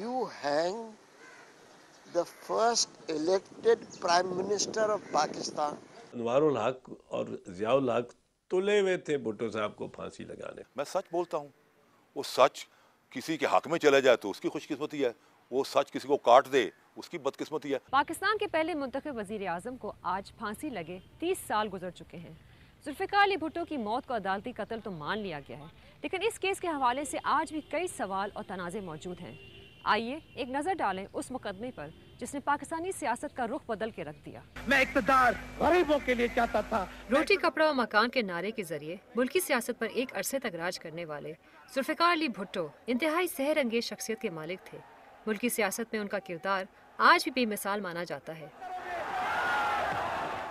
you hang the first elected prime minister of Pakistan. Anwarul हक और जियाउल हक तुले हुए थे भुट्टो साहब को फांसी लगाने मैं सच बोलता हूँ वो सच किसी के हक में चला जाए तो उसकी खुशकिस्मती है वो सच किसी को काट दे उसकी बदकिस्मती है पाकिस्तान के पहले मुंतब वजीर आजम को आज फांसी लगे तीस साल गुजर चुके हैं जुल्फ़िकार अली भुट्टो की मौत को अदालती कत्ल तो मान लिया गया है लेकिन इस केस के हवाले से आज भी कई सवाल और तनाज़े मौजूद हैं आइए एक नज़र डालें उस मुकदमे पर जिसने पाकिस्तानी सियासत का रुख बदल के रख दिया मैं इकतदार गरीबों के लिए चाहता था रोटी कपड़ा और मकान के नारे के जरिए मुल्की सियासत पर एक अरसे तक राज करने वाले जुल्फ़िकार अली भुट्टो इंतहाई सहर अंगेज शख्सियत के मालिक थे मुल्की सियासत में उनका किरदार आज भी बेमिसाल माना जाता है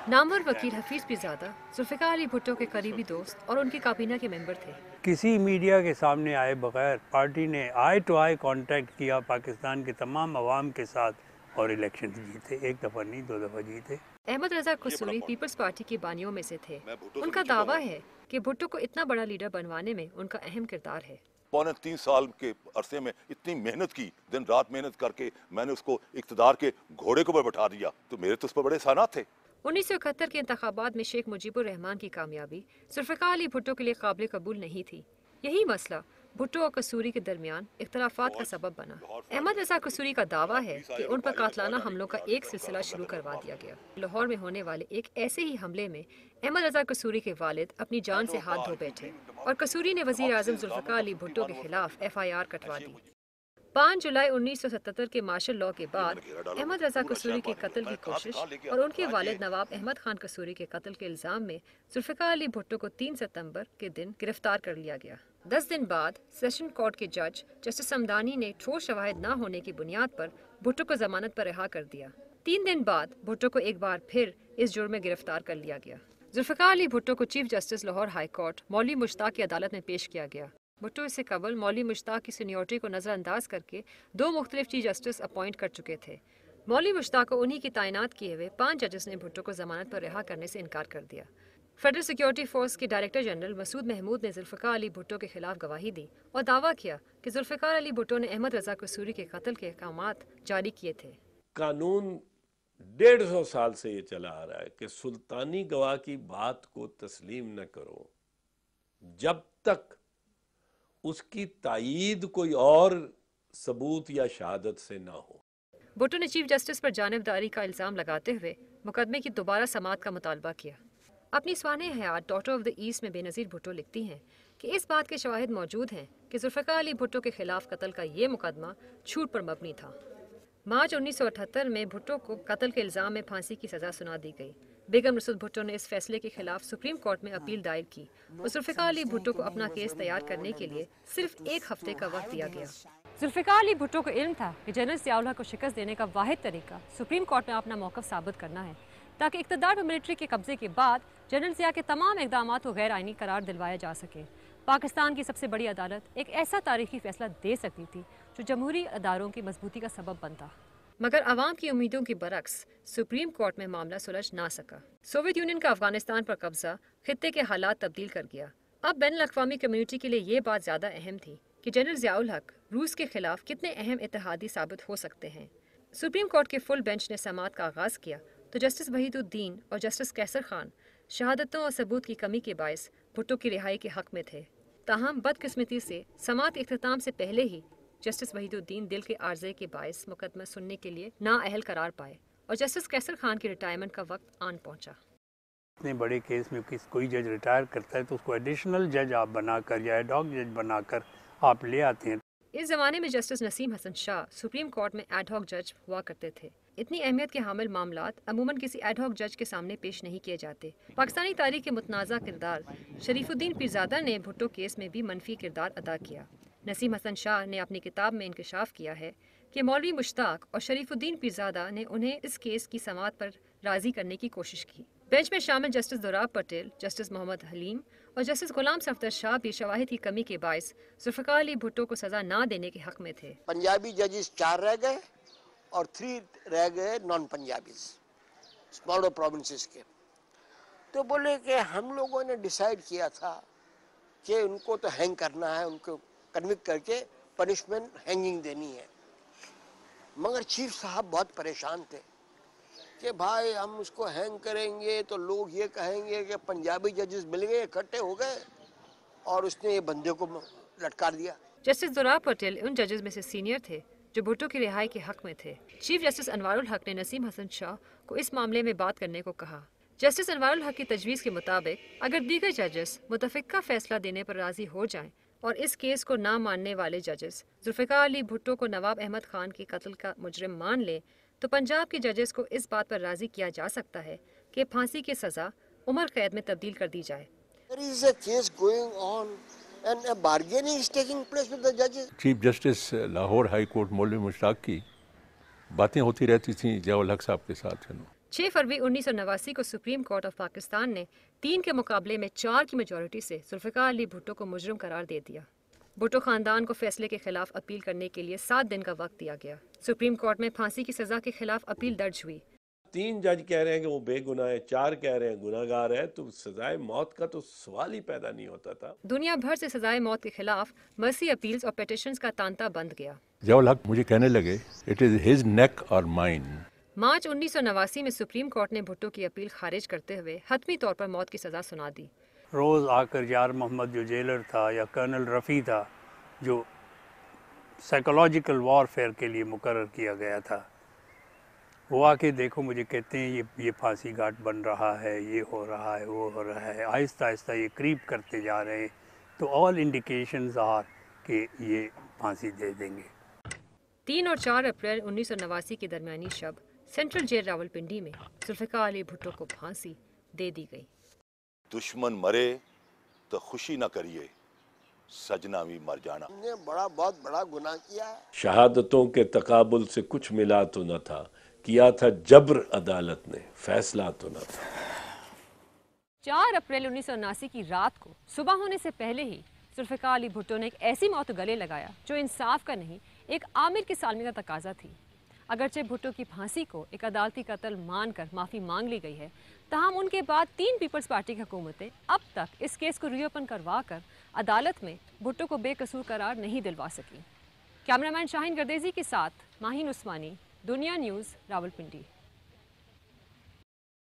नामवर वकील हफीज भी ज़्यादा जुल्फ़िकार अली भुट्टो के करीबी दोस्त और उनकी काबीना के मेंबर थे किसी मीडिया के सामने आए बगैर पार्टी ने आई टू आई कांटेक्ट किया पाकिस्तान के तमाम आवाम के साथ और इलेक्शन जीते एक दफ़ा नहीं दो दफ़ा जीते अहमद रजा कसूरी पीपल्स पार्टी की बानियों में से थे उनका दावा है कि भुट्टो को इतना बड़ा लीडर बनवाने में उनका अहम किरदार है पौने तीन साल के अरसे में इतनी मेहनत की दिन रात मेहनत करके मैंने उसको इकतदार के घोड़े के ऊपर बैठा दिया तो मेरे तो उस पर बड़े सानात थे उन्नीस सौ इकहत्तर के इंतबात में शेख रहमान की कामयाबी जुल्फ़िकार अली भुट्टो के लिए काबिल कबूल नहीं थी यही मसला भुट्टो और कसूरी के दरमियान इख्तलाफात का सबब बना अहमद रजा कसूरी का दावा है कि उन पर कातलाना हमलों का एक सिलसिला शुरू करवा दिया गया लाहौर में होने वाले एक ऐसे ही हमले में अहमद रजा कसूरी के वालिद अपनी जान से हाथ धो बैठे और कसूरी ने वजीर आजम जुल्फ़ार अली भुट्टो के खिलाफ एफ आई आर कटवा दी पाँच जुलाई 1977 के मार्शल लॉ के बाद अहमद रजा कसूरी के कत्ल की कोशिश और उनके वालिद नवाब अहमद खान कसूरी के कत्ल के इल्ज़ाम में जुल्फ़िकार अली भुट्टो को 3 सितंबर के दिन गिरफ्तार कर लिया गया दस दिन बाद सेशन कोर्ट के जज जस्टिस हमदानी ने ठोस शवाहद न होने की बुनियाद पर भुट्टो को जमानत पर रिहा कर दिया तीन दिन बाद भुट्टो को एक बार फिर इस जुर्म में गिरफ्तार कर लिया गया जुल्फ़िकार अली भुट्टो को chief justice Lahore high court Maulvi Mushtaq की अदालत में पेश किया गया भुट्टो इससे कबल मौली मुश्ताक की सीनियोरिटी को नज़रअंदाज करके दो मुख्तलिफ चीफ जस्टिस अपॉइंट कर चुके थे मौली मुश्ताक को उन्हीं की तैनात किए हुए पाँच जजेस ने भुट्टो को जमानत पर रिहा करने से इनकार कर दिया फेडरल सिक्योरिटी फोर्स के डायरेक्टर जनरल मसूद महमूद ने जुल्फ़ार अली भुट्टो के खिलाफ गवाही दी और दावा किया कि जुल्फ़ार अली भुट्टो ने अहमद रजा कसूरी के कत्ल के अहकाम जारी किए थे कानून डेढ़ सौ साल से ये चला आ रहा है कि सुल्तानी गवाह की बात को तस्लीम न करो जब तक उसकी तायद कोई और सबूत या शहादत से ना हो भुटो ने चीफ जस्टिस पर जानबदारी का इल्ज़ाम लगाते हुए मुकदमे की दोबारा समात का मुतालबा किया अपनी स्वाने हयात डॉटर ऑफ द ईस्ट में बेनज़ीर भुट्टो लिखती हैं कि इस बात के शवाहद मौजूद हैं कि जुल्फ़िकार अली भुट्टो के खिलाफ कत्ल का ये मुकदमा छूट पर मबनी था मार्च 1978 में भुट्टो को कत्ल के इल्ज़ाम में फांसी की सज़ा सुना दी गई बेगम रसूद भुट्टो ने इस फैसले के खिलाफ सुप्रीम कोर्ट में अपील दायर की और जुल्फ़िकार अली भुट्टो को अपना केस तैयार करने के लिए सिर्फ एक हफ्ते का वक्त दिया गया जुल्फ़िकार अली भुट्टो को इल्म था कि जनरल सियाउल्ला को शिकस्त देने का वाद तरीका सुप्रीम कोर्ट में अपना मौक़ साबित करना है ताकि इकतदार में मिलिट्री के कब्जे के बाद जनरल सिया के तमाम इकदाम को गैर आइनी करार दिलवाया जा सके पाकिस्तान की सबसे बड़ी अदालत एक ऐसा तारीखी फैसला दे सकती थी जो जमहूरी अदारों की मजबूती का सबब बनता मगर आवाम की उम्मीदों के बरक्स सुप्रीम कोर्ट में मामला सुलझ ना सका सोवियत यूनियन का अफगानिस्तान पर कब्जा खत्े के हालात तब्दील कर गया अब बैन अवी कम्यूनिटी के लिए ये बात ज़्यादा अहम थी कि जनरल ज़ियाउल हक रूस के खिलाफ कितने अहम इतिहादी साबित हो सकते हैं सुप्रीम कोर्ट के फुल बेंच ने समात का आगाज़ किया तो जस्टिस वहीदुद्दीन और जस्टिस कैसर खान शहादतों और सबूत की कमी के बायस भुट्टो की रिहाई के हक में थे ताहम बदकस्मती से समात अख्ताम से पहले ही जस्टिस वहीदुद्दीन दिल के आर्जे के बायस मुकदमा सुनने के लिए नाअहल करार पाए और जस्टिस कैसर खान की रिटायरमेंट का वक्त आन पहुंचा इतने बड़े केस में किस कोई जज रिटायर करता है तो उसको एडिशनल जज आप बनाकर या एडॉक जज बनाकर आप ले आते हैं इस जमाने में justice Naseem Hasan Shah supreme court में एडहॉक जज हुआ करते थे इतनी अहमियत के हामिल मामला अमूमन किसी एडहॉक जज के सामने पेश नहीं किए जाते पाकिस्तानी तारीख के मुतनाज़ा किरदार शरीफुद्दीन पीरजादा ने भुट्टो केस में भी मनफी किरदार अदा किया नसीम हसन शाह ने अपनी किताब में इंकशाफ किया है कि मौलवी मुश्ताक और शरीफुद्दीन पीरजादा ने उन्हें इस केस की समात पर राजी करने की कोशिश की बेंच में शामिल जस्टिस दुराब पटेल जस्टिस मोहम्मद हलीम और जस्टिस गुलाम सफदर शाह भी शवाहिद की कमी के बायस जुल्फ़िकार अली भुट्टो को सजा ना देने के हक में थे पंजाबी जजेस चार रह गए और थ्री रह गए नॉन पंजाबी बॉर्डर प्रोविंसेस के तो बोले कि हम लोगों ने डिसाइड किया था कि उनको तो हैंग करना है उनको कन्विक करके पनिशमेंट हैंगिंग देनी है मगर चीफ साहब बहुत परेशान थे कि भाई हम उसको हैंग करेंगे तो लोग ये कहेंगे कि पंजाबी जजेस मिल गए इकट्ठे हो गए और उसने ये बंदे को लटका दिया जस्टिस दुरा पटेल उन जजेस में से सीनियर थे जो भुट्टो की रिहाई के हक में थे चीफ जस्टिस अनवारुल हक ने नसीम हसन शाह को इस मामले में बात करने को कहा जस्टिस अनवारुल हक की तजवीज़ के मुताबिक अगर दीगर जजेस मुतफिका फैसला देने पर राजी हो जाएं और इस केस को ना मानने वाले जजेस जुल्फ़िकार अली भुट्टो को नवाब अहमद खान के कत्ल का मुजरम मान लें तो पंजाब के जजेस को इस बात पर राज़ी किया जा सकता है कि फांसी की सज़ा उम्र कैद में तब्दील कर दी जाए chief justice Lahore high court Maulvi Mushtaq की बातें होती रहती थी जयाल हक साहब के साथ छह फरवरी उन्नीस को सुप्रीम कोर्ट ऑफ पाकिस्तान ने तीन के मुकाबले में चार की मेजोरिटी से जुल्फ़िकार अली भुट्टो को मुजरम करार दे दिया भुट्टो खानदान को फैसले के खिलाफ अपील करने के लिए सात दिन का वक्त दिया गया सुप्रीम कोर्ट में फांसी की सजा के खिलाफ अपील दर्ज हुई तीन जज कह रहे हैं कि वो बेगुनाह है चार कह रहे हैं गुनागार है तो सजाए मौत का तो सवाल ही पैदा नहीं होता था दुनिया भर से सजाए मौत के खिलाफ मर्सी अपील्स और पटिशन का तांता बंद गया जवल हक मुझे कहने लगे इट इज हिज नेक और माइंड मार्च उन्नीस में सुप्रीम कोर्ट ने भुट्टो की अपील खारिज करते हुए हतमी तौर पर मौत की सज़ा सुना दी रोज़ आकर यार मोहम्मद जो जेलर था या कर्नल रफ़ी था जो साइकोलॉजिकल वॉरफेयर के लिए मुकर किया गया था वो आके देखो मुझे कहते हैं ये ये फांसी घाट बन रहा है ये हो रहा है वो हो रहा है आहिस्ता आहिस्ता ये क्रीप करते जा रहे हैं तो ऑल इंडिकेशन आर कि ये फांसी दे देंगे तीन और चार अप्रैल उन्नीस के दरमियानी शब्द सेंट्रल जेल रावलपिंडी में जुल्फिकार अली भुट्टो को फांसी दे दी गई दुश्मन मरे तो खुशी ना करिए सजना भी मर जाना ने बड़ा बहुत बड़ा गुनाह किया शहादतों के तकाबुल से कुछ मिला तो न था किया था जबर अदालत ने फैसला तो न था चार अप्रैल उन्नीस की रात को सुबह होने से पहले ही जुल्फिकार अली भुट्टो ने एक ऐसी मौत गले लगाया जो इंसाफ का नहीं एक आमिर की सालमी का तकाजा थी अगरचे भुट्टो की फांसी को एक अदालती कत्ल मानकर माफ़ी मांग ली गई है तहम उनके बाद तीन पीपल्स पार्टी की हुकूमतें अब तक इस केस को रीओपन करवा कर अदालत में भुट्टो को बेकसूर करार नहीं दिलवा सकी कैमरामैन शाहिन गर्देजी के साथ माहिन उस्मानी दुनिया न्यूज़ रावलपिंडी